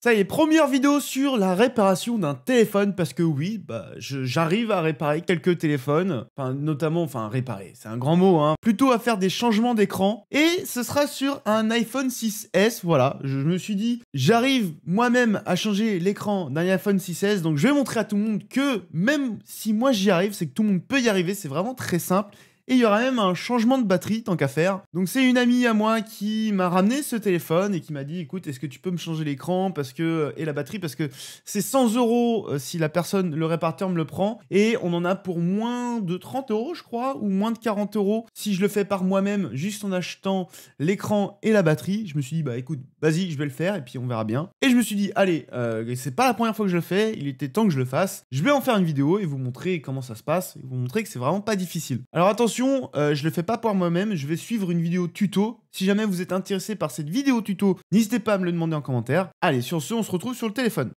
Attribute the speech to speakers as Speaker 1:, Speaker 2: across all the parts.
Speaker 1: Ça y est, première vidéo sur la réparation d'un téléphone, parce que oui, bah, j'arrive à réparer quelques téléphones, enfin, notamment, enfin, réparer, c'est un grand mot, hein, plutôt à faire des changements d'écran, et ce sera sur un iPhone 6S, voilà, je me suis dit, j'arrive moi-même à changer l'écran d'un iPhone 6S, donc je vais montrer à tout le monde que, même si moi j'y arrive, c'est que tout le monde peut y arriver, c'est vraiment très simple, et il y aura même un changement de batterie, tant qu'à faire. Donc c'est une amie à moi qui m'a ramené ce téléphone et qui m'a dit, écoute, est-ce que tu peux me changer l'écran parce que et la batterie parce que c'est 100 euros euh, si la personne, le réparteur me le prend. Et on en a pour moins de 30 euros, je crois, ou moins de 40 euros si je le fais par moi-même, juste en achetant l'écran et la batterie. Je me suis dit, bah écoute, vas-y, je vais le faire et puis on verra bien. Et je me suis dit, allez, euh, c'est pas la première fois que je le fais, il était temps que je le fasse. Je vais en faire une vidéo et vous montrer comment ça se passe et vous montrer que c'est vraiment pas difficile. Alors attention euh, je le fais pas pour moi-même, je vais suivre une vidéo tuto. Si jamais vous êtes intéressé par cette vidéo tuto, n'hésitez pas à me le demander en commentaire. Allez, sur ce, on se retrouve sur le téléphone.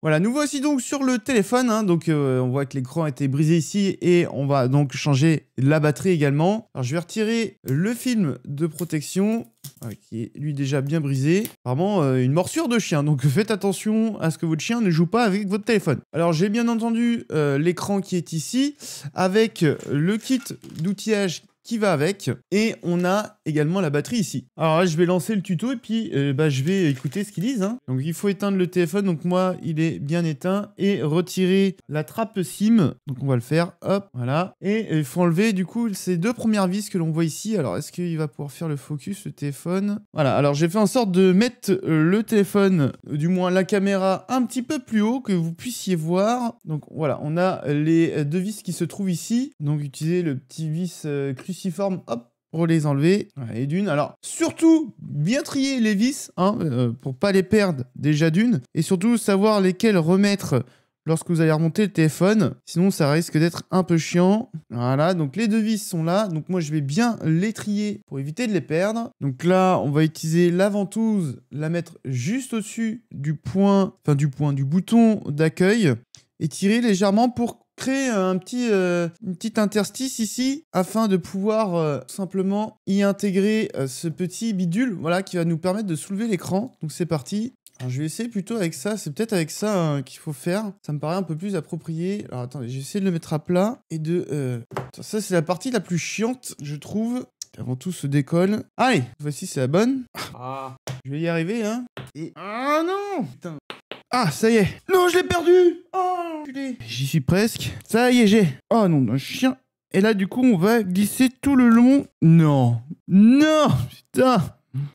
Speaker 1: Voilà, nous voici donc sur le téléphone. Hein. donc, euh, on voit que l'écran a été brisé ici et on va donc changer la batterie également. Alors, je vais retirer le film de protection euh, qui est lui déjà bien brisé. Apparemment euh, une morsure de chien. Donc, faites attention à ce que votre chien ne joue pas avec votre téléphone. Alors, j'ai bien entendu l'écran qui est ici avec le kit d'outillage va avec. Et on a également la batterie ici. Alors là, je vais lancer le tuto et puis euh, bah, je vais écouter ce qu'ils disent. Hein. Donc il faut éteindre le téléphone. Donc moi, il est bien éteint. Et retirer la trappe SIM. Donc on va le faire. Hop, voilà. Et euh, il faut enlever du coup ces deux premières vis que l'on voit ici. Alors est-ce qu'il va pouvoir faire le focus, le téléphone Voilà, alors j'ai fait en sorte de mettre euh, le téléphone, du moins la caméra, un petit peu plus haut que vous puissiez voir. Donc voilà, on a les deux vis qui se trouvent ici. Donc utiliser le petit vis crucial Forme hop, pour les enlever. Et d'une, alors surtout bien trier les vis hein, euh, pour pas les perdre déjà d'une, et surtout savoir lesquelles remettre lorsque vous allez remonter le téléphone, sinon ça risque d'être un peu chiant. Voilà, donc les deux vis sont là, donc moi je vais bien les trier pour éviter de les perdre. Donc là, on va utiliser la ventouse, la mettre juste au-dessus du point, enfin du point, du bouton d'accueil, et tirer légèrement pour créer euh, un petit, euh, une petite interstice ici afin de pouvoir euh, simplement y intégrer ce petit bidule voilà, qui va nous permettre de soulever l'écran. Donc c'est parti. je vais essayer plutôt avec ça, c'est peut-être avec ça hein, qu'il faut faire. Ça me paraît un peu plus approprié. Alors attendez, j'essaie de le mettre à plat et de... Ça c'est la partie la plus chiante, je trouve. Avant tout se décolle. Allez, voici c'est la bonne. Ah. Je vais y arriver, hein. Et... Ah non Putain ah, ça y est. Non, je l'ai perdu. Oh, J'y suis presque. Ça y est, j'ai. Oh non, d'un chien. Et là, du coup, on va glisser tout le long. Non. Non, putain.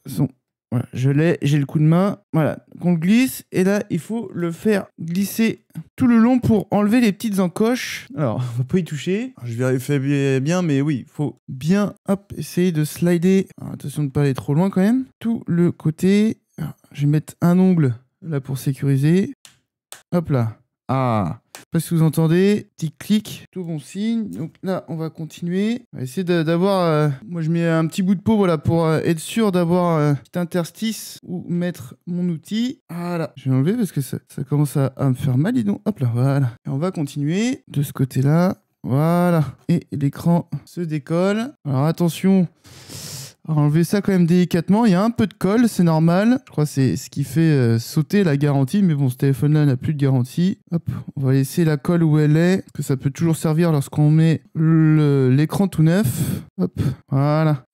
Speaker 1: Son... Voilà, je l'ai, j'ai le coup de main. Voilà, qu'on glisse. Et là, il faut le faire glisser tout le long pour enlever les petites encoches. Alors, on va pas y toucher. Je vais faire bien, mais oui, il faut bien, hop, essayer de slider. attention de ne pas aller trop loin quand même. Tout le côté. je vais mettre un ongle Là, pour sécuriser. Hop là. Ah. Je sais pas si vous entendez. Petit clic. Tout bon signe. Donc là, on va continuer. On va essayer d'avoir... Euh, moi, je mets un petit bout de peau, voilà, pour euh, être sûr d'avoir euh, un petit interstice où mettre mon outil. Voilà. Je vais enlever parce que ça, commence à, à, me faire mal, dis donc. Hop là, voilà. Et on va continuer de ce côté-là. Voilà. Et l'écran se décolle. Alors attention enlever ça quand même délicatement. Il y a un peu de colle, c'est normal. Je crois que c'est ce qui fait euh, sauter la garantie. Mais bon, ce téléphone-là n'a plus de garantie. Hop, on va laisser la colle où elle est. Parce que ça peut toujours servir lorsqu'on met l'écran tout neuf. Hop, voilà.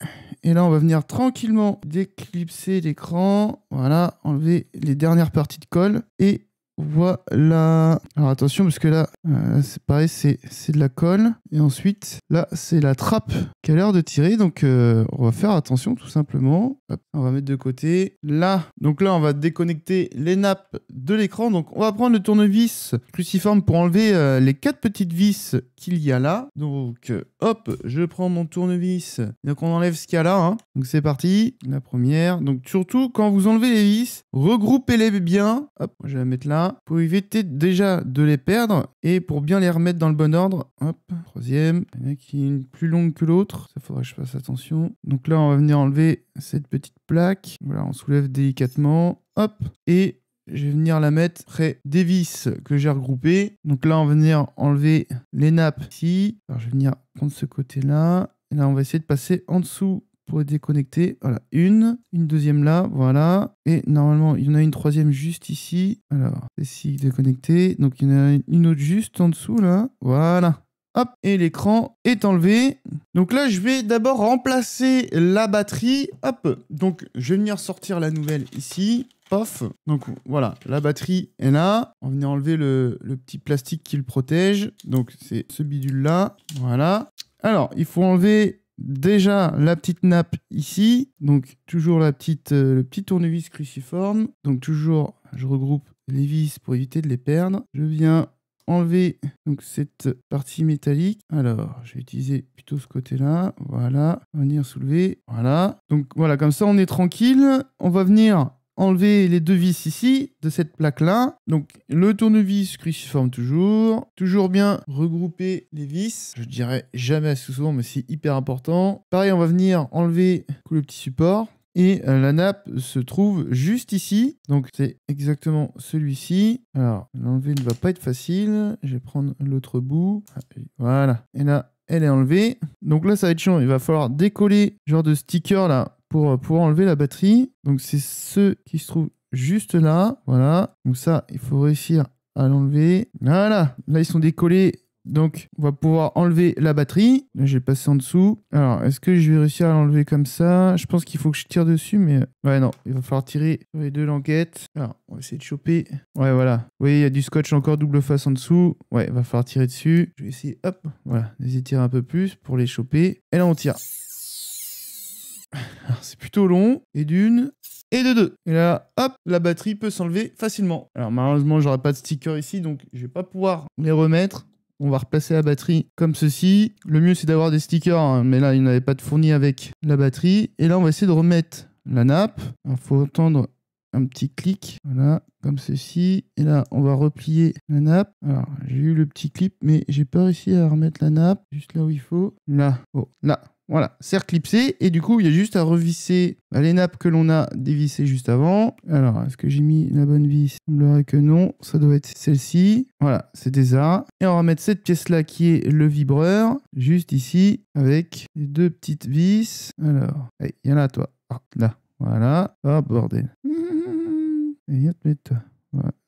Speaker 1: Et là, on va venir tranquillement déclipser l'écran. Voilà, enlever les dernières parties de colle. Et voilà. Alors attention, parce que là, euh, c'est pareil, c'est, de la colle. Et ensuite, là, c'est la trappe qui a l'air de tirer. Donc, euh, on va faire attention, tout simplement. on va mettre de côté. Là, donc là, on va déconnecter les nappes de l'écran. Donc, on va prendre le tournevis cruciforme pour enlever euh, les quatre petites vis qu'il y a là. Donc, Hop, je prends mon tournevis. Donc on enlève ce qu'il y a là. Hein. Donc c'est parti. La première. Donc surtout, quand vous enlevez les vis, regroupez-les bien. Hop, je vais la mettre là. Pour éviter déjà de les perdre et pour bien les remettre dans le bon ordre. Hop, troisième. Il y en a qui est plus longue que l'autre. Ça faudra que je fasse attention. Donc là, on va venir enlever cette petite plaque. Voilà, on soulève délicatement. Hop. Et je vais venir la mettre près des vis que j'ai regroupées. Donc là, on va venir enlever les nappes ici. Alors, je vais venir prendre ce côté-là. Et là, on va essayer de passer en dessous pour être déconnecter. Voilà, une, une deuxième là, voilà. Et normalement, il y en a une troisième juste ici. Alors, celle-ci déconnectée. Donc, il y en a une autre juste en dessous là. Voilà. Hop, et l'écran est enlevé. Donc là, je vais d'abord remplacer la batterie. Hop, donc je vais venir sortir la nouvelle ici. Off. Donc voilà, la batterie est là. On vient enlever le, petit plastique qui le protège. Donc c'est ce bidule-là. Voilà. Alors, il faut enlever déjà la petite nappe ici. Donc toujours la petite, euh, le petit tournevis cruciforme. Donc toujours, je regroupe les vis pour éviter de les perdre. Je viens enlever donc cette partie métallique. Alors, je vais utiliser plutôt ce côté-là. Voilà, venir soulever. Voilà. Donc voilà, comme ça on est tranquille. On va venir enlever les deux vis ici de cette plaque-là. Donc le tournevis cruciforme toujours. Toujours bien regrouper les vis. Je dirais jamais assez souvent, mais c'est hyper important. Pareil, on va venir enlever le petit support. Et euh, la nappe se trouve juste ici. Donc c'est exactement celui-ci. Alors l'enlever ne va pas être facile. Je vais prendre l'autre bout. Voilà. Et là, elle est enlevée. Donc là, ça va être chiant. Il va falloir décoller genre de sticker là pour euh, pouvoir enlever la batterie. Donc c'est ce qui se trouvent juste là. Voilà. Donc ça, il faut réussir à l'enlever. Voilà. Là, ils sont décollés. Donc, on va pouvoir enlever la batterie. Là, j'ai passé en dessous. Alors, est-ce que je vais réussir à l'enlever comme ça Je pense qu'il faut que je tire dessus, mais... Euh, ouais, non. Il va falloir tirer les deux languettes. Alors, on va essayer de choper. Ouais, voilà. Vous voyez, il y a du scotch encore double face en dessous. Ouais, il va falloir tirer dessus. Je vais essayer, hop, voilà. les étirer un peu plus pour les choper. Et là, on tire c'est plutôt long. Et d'une, et de deux. Et là, hop, la batterie peut s'enlever facilement. Alors malheureusement, j'aurais pas de sticker ici, donc je vais pas pouvoir les remettre. On va replacer la batterie comme ceci. Le mieux, c'est d'avoir des stickers, hein, mais là, il n'avait pas de fourni avec la batterie. Et là, on va essayer de remettre la nappe. Il faut entendre un petit clic, voilà, comme ceci. Et là, on va replier la nappe. Alors, j'ai eu le petit clip, mais j'ai pas réussi à remettre la nappe juste là où il faut. Là, oh, là, voilà, c'est clipsé et du coup, il y a juste à revisser bah, les nappes que l'on a dévissées juste avant. Alors, est-ce que j'ai mis la bonne vis Il semblerait que non, ça doit être celle-ci. Voilà, c'était ça. Et on va mettre cette pièce-là qui est le vibreur, juste ici, avec les deux petites vis. Alors, il y en a toi. Ah, là, voilà. oh, bordel. Et y a toi.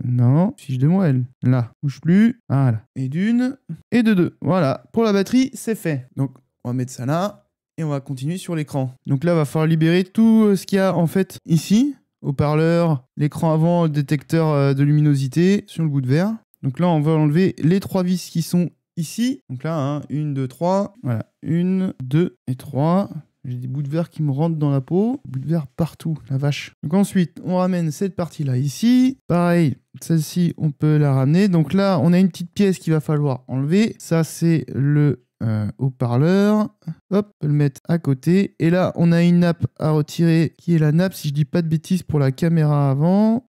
Speaker 1: Non, fiche de moi, elle. Là, bouge plus. Voilà. Ah, et d'une, et de deux. Voilà, pour la batterie, c'est fait. Donc, on va mettre ça là et on va continuer sur l'écran. Donc là, va falloir libérer tout euh, ce qu'il y a en fait ici, haut-parleur, l'écran avant, le détecteur euh, de luminosité sur le bout de verre. Donc là, on va enlever les trois vis qui sont ici. Donc là, hein, une deux trois Voilà, 1, 2 et 3. J'ai des bouts de verre qui me rentrent dans la peau. Bouts de verre partout, la vache. Donc ensuite, on ramène cette partie-là ici. Pareil, celle-ci, on peut la ramener. Donc là, on a une petite pièce qui va falloir enlever. Ça, c'est le euh, haut-parleur. Hop, on peut le mettre à côté. Et là, on a une nappe à retirer qui est la nappe, si je dis pas de bêtises, pour la caméra avant.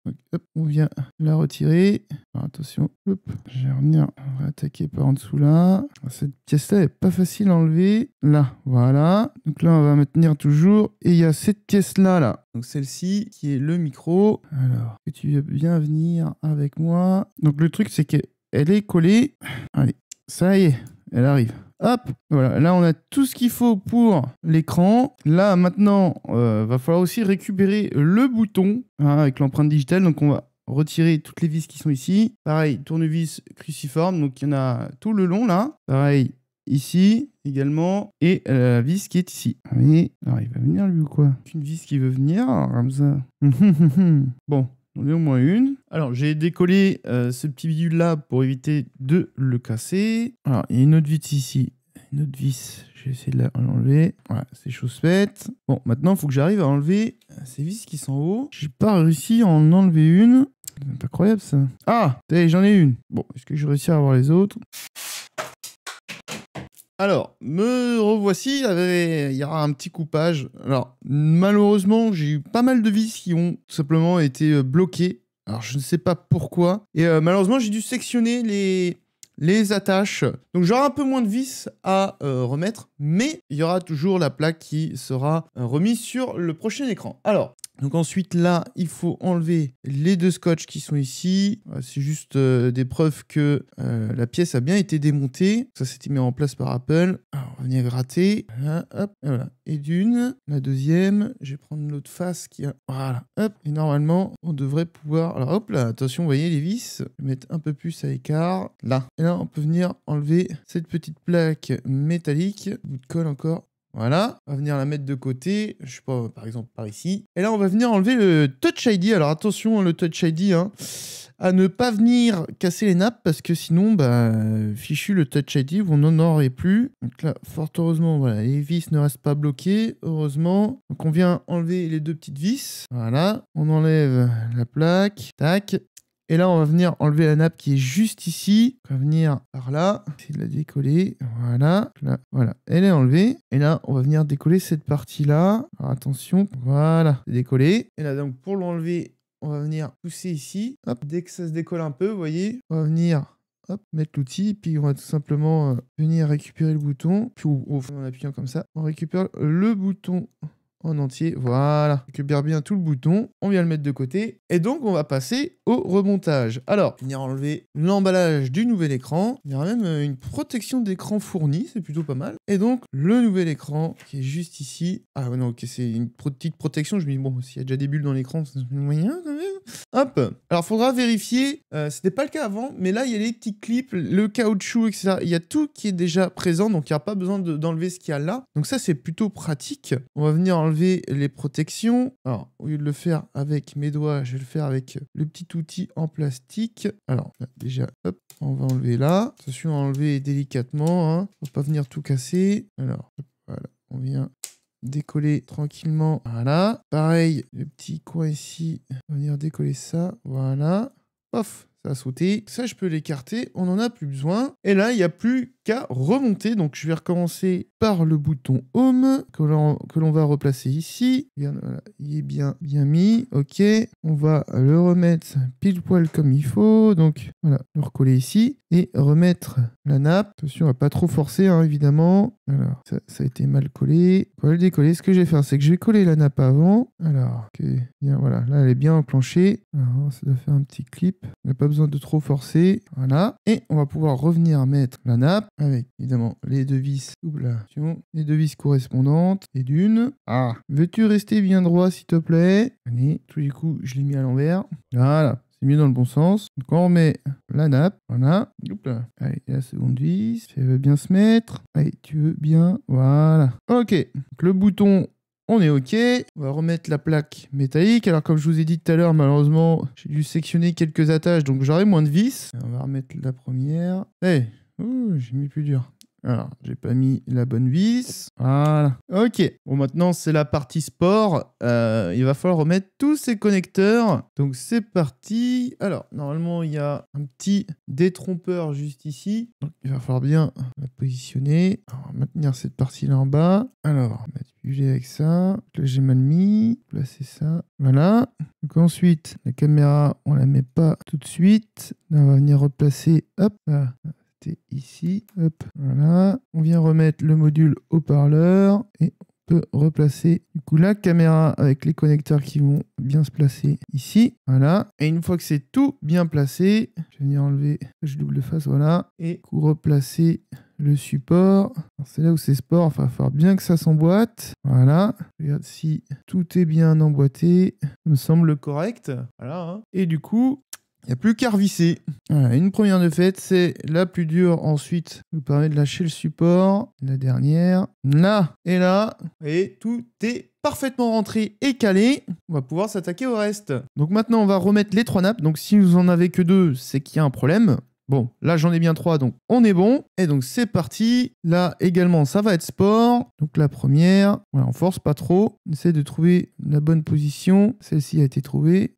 Speaker 1: on vient la retirer. attention, hop, je vais revenir. On va attaquer par en dessous là. Cette pièce-là est pas facile à enlever. Là, voilà. Donc là, on va maintenir toujours. Et il y a cette pièce-là, là. Donc celle-ci qui est le micro. Alors, que tu veux bien venir avec moi. Donc le truc, c'est qu'elle est collée. Allez, ça y est elle arrive. Hop, voilà, là on a tout ce qu'il faut pour l'écran. Là maintenant, euh, va falloir aussi récupérer le bouton hein, avec l'empreinte digitale. Donc on va retirer toutes les vis qui sont ici. Pareil, tournevis cruciforme, donc il y en a tout le long là. Pareil, ici également, et la vis qui est ici. Ah, voyez alors il va venir lui ou quoi Une vis qui veut venir, comme ça. bon, J'en ai au moins une. Alors, j'ai décollé euh, ce petit bidule-là pour éviter de le casser. Alors, il y a une autre vis ici. Une autre vis. Je vais essayer de l'enlever. Voilà, c'est chose faite. Bon, maintenant, il faut que j'arrive à enlever euh, ces vis qui sont en haut. J'ai pas réussi à en enlever une. C'est incroyable, ça. Ah J'en ai une. Bon, est-ce que je réussis à avoir les autres alors, me revoici. Il y aura un petit coupage. Alors, malheureusement, j'ai eu pas mal de vis qui ont tout simplement été euh, bloquées. Alors, je ne sais pas pourquoi. Et euh, malheureusement, j'ai dû sectionner les, les attaches. Donc, j'aurai un peu moins de vis à euh, remettre. Mais il y aura toujours la plaque qui sera remise sur le prochain écran. Alors, donc ensuite là, il faut enlever les deux scotch qui sont ici. Euh, c'est juste euh, des preuves que euh, la pièce a bien été démontée. Ça s'était mis en place par Apple. Alors on va venir gratter. et d'une, la deuxième, je vais prendre l'autre face qui a... Voilà, hop. Et normalement, on devrait pouvoir... Alors hop là, attention, vous voyez les vis. Je vais mettre un peu plus à écart. Là. Et là, on peut venir enlever cette petite plaque métallique. Bout de colle encore. Voilà, on va venir la mettre de côté, je sais pas, par exemple par ici. Et là, on va venir enlever le Touch ID. Alors attention, hein, le Touch ID, hein, à ne pas venir casser les nappes, parce que sinon, bah, fichu le Touch ID, vous n'en aurez plus. Donc là, fort heureusement, voilà, les vis ne restent pas bloquées, heureusement. Donc on vient enlever les deux petites vis. Voilà, on enlève la plaque, tac. Et là, on va venir enlever la nappe qui est juste ici. On va venir par là. Essayer de la décoller. Voilà. voilà. Elle est enlevée. Et là, on va venir décoller cette partie-là. attention. Voilà. Décoller. Et là, donc, pour l'enlever, on va venir pousser ici. Hop. Dès que ça se décolle un peu, vous voyez, on va venir mettre l'outil, puis on va tout simplement euh, venir récupérer le bouton, puis au, en appuyant comme ça, on récupère le bouton en entier. Voilà. que récupère bien tout le bouton. On vient le mettre de côté. Et donc, on va passer au remontage. Alors, venir enlever l'emballage du nouvel écran. Il y a même euh, une protection d'écran fournie. C'est plutôt pas mal. Et donc, le nouvel écran qui est juste ici. Ah non, ok, c'est une petite protection. Je me dis, bon, s'il y a déjà des bulles dans l'écran, c'est moyen quand même. Hop. Alors, faudra vérifier. Euh, c'était pas le cas avant, mais là, il y a les petits clips, le caoutchouc, etc. Il y a tout qui est déjà présent, donc il n'y a pas besoin d'enlever ce qu'il y a là. Donc ça, c'est plutôt pratique. On va venir enlever enlever les protections. Alors, au lieu de le faire avec mes doigts, je vais le faire avec euh, le petit outil en plastique. Alors, déjà, hop, on va enlever là. Attention à enlever délicatement, hein. ne pas venir tout casser. Alors, voilà, on vient décoller tranquillement. Voilà. Pareil, le petit coin ici, on va venir décoller ça. Voilà. Pof, ça a sauté. Ça, je peux l'écarter, on n'en a plus besoin. Et là, il n'y a plus qu'à remonter. Donc, je vais recommencer par le bouton Home que l'on va replacer ici. voilà, il est bien, bien mis. OK. On va le remettre pile poil comme il faut. Donc voilà, le recoller ici et remettre la nappe. Attention on va pas trop forcer, hein, évidemment. Alors, ça, a été mal collé. On le décoller. Ce que je vais faire, c'est que je vais coller la nappe avant. Alors, OK. Bien, voilà. Là, elle est bien enclenchée. Alors, ça doit faire un petit clip. On n'a pas besoin de trop forcer. Voilà. Et on va pouvoir revenir mettre la nappe avec, évidemment, les deux vis les deux vis correspondantes et d'une. Ah, veux-tu rester bien droit, s'il te plaît Allez, tous les coups, je l'ai mis à l'envers. Voilà, c'est mieux dans le bon sens. Donc on remet la nappe, voilà. Allez, la seconde vis, elle veut bien se mettre. Allez, tu veux bien, voilà. Ok, le bouton on est OK. On va remettre la plaque métallique. Alors, comme je vous ai dit tout à l'heure, malheureusement, j'ai dû sectionner quelques attaches, donc j'aurai moins de vis. On va remettre la première. Eh, oh, j'ai mis plus dur. Alors, j'ai pas mis la bonne vis. Voilà. Ok. Bon, maintenant, c'est la partie sport. Euh, il va falloir remettre tous ces connecteurs. Donc, c'est parti. Alors, normalement, il y a un petit détrompeur juste ici. Donc, il va falloir bien la positionner. maintenir cette partie-là en bas. Alors, mettre avec ça. Là, j'ai mal mis. Placer ça. Voilà. Donc, ensuite, la caméra, on la met pas tout de suite. Là, on va venir replacer. Hop ici. Hop, voilà. On vient remettre le module haut-parleur et on peut replacer du coup la caméra avec les connecteurs qui vont bien se placer ici. Voilà. Et une fois que c'est tout bien placé, je vais venir enlever, je double face, voilà. Et replacer le support. C'est là où c'est sport, il va falloir bien que ça s'emboîte. Voilà. regarde si tout est bien emboîté. me semble correct. Voilà. Hein. Et du coup, n'y a plus qu'à revisser. une première de fait, c'est la plus dure. Ensuite, vous permet de lâcher le support. La dernière, là et là. Et tout est parfaitement rentré et calé, on va pouvoir s'attaquer au reste. Donc maintenant, on va remettre les trois nappes. Donc si vous en avez que deux, c'est qu'il y a un problème. Bon, là j'en ai bien trois, donc on est bon. Et donc c'est parti. Là également, ça va être sport. Donc la première, on force pas trop. On essaie de trouver la bonne position. Celle-ci a été trouvée.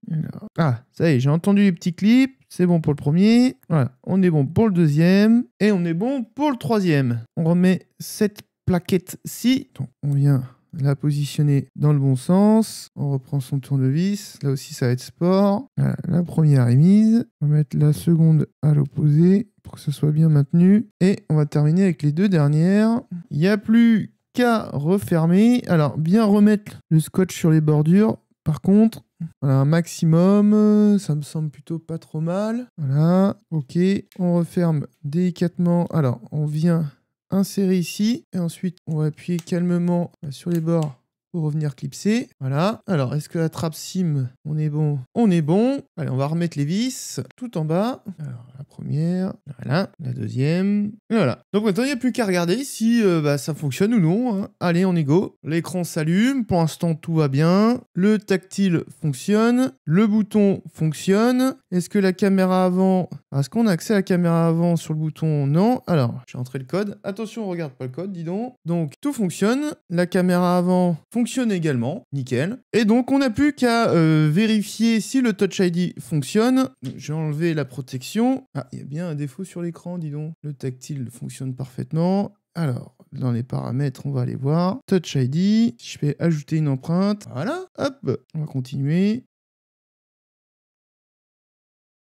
Speaker 1: Ah, ça y est, j'ai entendu les petits clips. C'est bon pour le premier. Voilà, on est bon pour le deuxième. Et on est bon pour le troisième. On remet cette plaquette-ci. Donc on vient la positionner dans le bon sens. On reprend son tournevis. Là aussi, ça va être sport. la première est mise. On va mettre la seconde à l'opposé pour que ce soit bien maintenu. Et on va terminer avec les deux dernières. Il n'y a plus qu'à refermer. Alors, bien remettre le scotch sur les bordures. Par contre, voilà, un maximum, ça me semble plutôt pas trop mal. Voilà, ok, on referme délicatement. Alors, on vient insérer ici. Et ensuite, on va appuyer calmement euh, sur les bords revenir clipser. Voilà. Alors, est-ce que la trappe sim, on est bon On est bon. Allez, on va remettre les vis tout en bas. Alors, la première, voilà, la deuxième, voilà. Donc maintenant, il n'y a plus qu'à regarder si euh, bah, ça fonctionne ou non. Hein. Allez, on y go. L'écran s'allume, pour l'instant, tout va bien. Le tactile fonctionne, le bouton fonctionne. Est-ce que la caméra avant... Est-ce qu'on a accès à la caméra avant sur le bouton Non. Alors, j'ai entré le code. Attention, on regarde pas le code, dis donc. Donc, tout fonctionne. La caméra avant fonctionne fonctionne également, nickel. Et donc on n'a plus qu'à euh, vérifier si le Touch ID fonctionne. J'ai enlevé la protection. Ah, il y a bien un défaut sur l'écran, dis donc. Le tactile fonctionne parfaitement. Alors, dans les paramètres, on va aller voir. Touch ID, je vais ajouter une empreinte. Voilà, hop, on va continuer.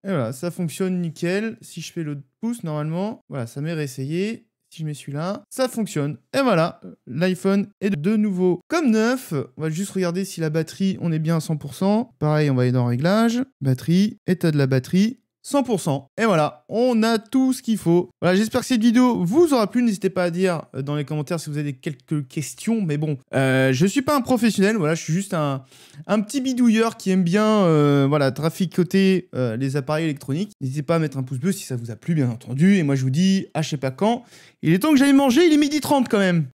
Speaker 1: Et voilà, ça fonctionne nickel. Si je fais le pouce, normalement, voilà, ça m'est réessayé si je mets celui-là, ça fonctionne. Et voilà, l'iPhone est de nouveau comme neuf. On va juste regarder si la batterie, on est bien à 100%. Pareil, on va aller dans Réglages, batterie, état de la batterie. 100%. Et voilà, on a tout ce qu'il faut. Voilà, j'espère que cette vidéo vous aura plu. N'hésitez pas à dire euh, dans les commentaires si vous avez quelques questions. Mais bon, je euh, je suis pas un professionnel. Voilà, je suis juste un, petit bidouilleur qui aime bien euh, voilà, traficoter les appareils électroniques. N'hésitez pas à mettre un pouce bleu si ça vous a plu, bien entendu. Et moi, je vous dis à je sais pas quand. Il est temps que j'aille manger. Il est midi 30 quand même.